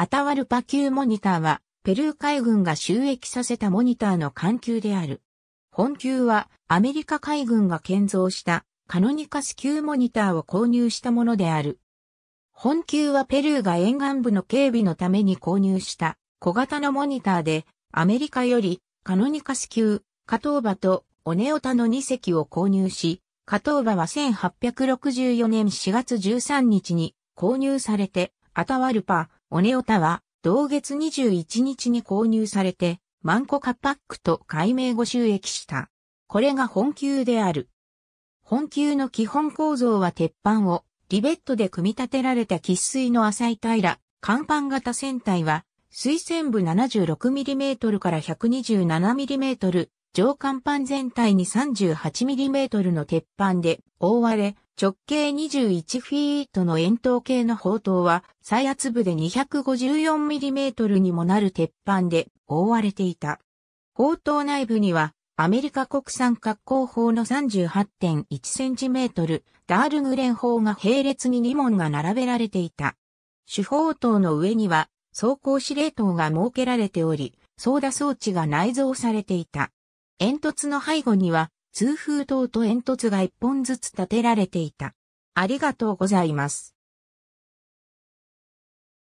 アタワルパ級モニターは、ペルー海軍が収益させたモニターの艦級である。本級は、アメリカ海軍が建造したカノニカス級モニターを購入したものである。本級はペルーが沿岸部の警備のために購入した小型のモニターで、アメリカよりカノニカス級、カトーバとオネオタの2隻を購入し、カトーバは1864年4月13日に購入されて、アタワルパ、オネオタは、同月21日に購入されて、マンコカパックと改名後収益した。これが本級である。本級の基本構造は鉄板をリベットで組み立てられた喫水の浅い平乾甲板型船体は、水線部 76mm から 127mm 上甲板全体に 38mm の鉄板で覆われ、直径21フィートの円筒形の砲塔は、最圧部で 254mm にもなる鉄板で覆われていた。砲塔内部には、アメリカ国産格好砲の 38.1cm、ダールグレン砲が並列に2門が並べられていた。主砲塔の上には、装甲司令塔が設けられており、操舵装置が内蔵されていた。煙突の背後には通風塔と煙突が一本ずつ建てられていた。ありがとうございます。